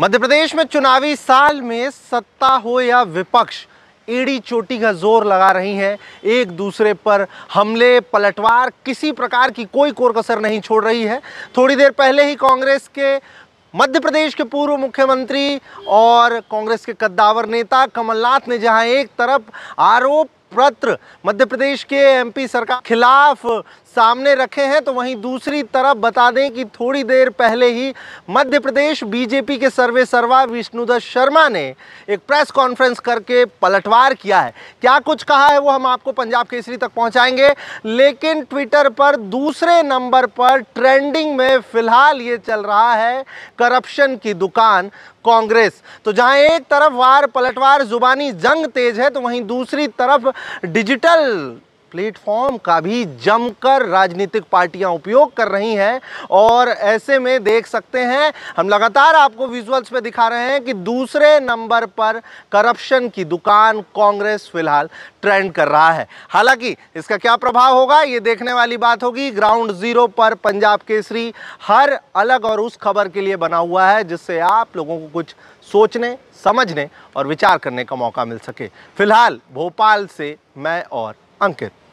मध्य प्रदेश में चुनावी साल में सत्ता हो या विपक्ष एड़ी चोटी का जोर लगा रही हैं एक दूसरे पर हमले पलटवार किसी प्रकार की कोई कोर कसर नहीं छोड़ रही है थोड़ी देर पहले ही कांग्रेस के मध्य प्रदेश के पूर्व मुख्यमंत्री और कांग्रेस के कद्दावर नेता कमलनाथ ने जहां एक तरफ आरोप प्रत्र मध्य प्रदेश के एमपी सरकार खिलाफ सामने रखे हैं तो वहीं दूसरी तरफ बता दें कि थोड़ी देर पहले ही मध्य प्रदेश बीजेपी के सर्वे सर्वा विष्णुदत्त शर्मा ने एक प्रेस कॉन्फ्रेंस करके पलटवार किया है क्या कुछ कहा है वो हम आपको पंजाब केसरी तक पहुंचाएंगे लेकिन ट्विटर पर दूसरे नंबर पर ट्रेंडिंग में फिलहाल ये चल रहा है करप्शन की दुकान कांग्रेस तो जहां एक तरफ वार पलटवार जुबानी जंग तेज है तो वहीं दूसरी तरफ डिजिटल प्लेटफॉर्म का भी जमकर राजनीतिक पार्टियां उपयोग कर रही हैं और ऐसे में देख सकते हैं हम लगातार आपको विजुअल्स पे दिखा रहे हैं कि दूसरे नंबर पर करप्शन की दुकान कांग्रेस फिलहाल ट्रेंड कर रहा है हालांकि इसका क्या प्रभाव होगा ये देखने वाली बात होगी ग्राउंड जीरो पर पंजाब केसरी हर अलग और उस खबर के लिए बना हुआ है जिससे आप लोगों को कुछ सोचने समझने और विचार करने का मौका मिल सके फिलहाल भोपाल से मैं और अंकित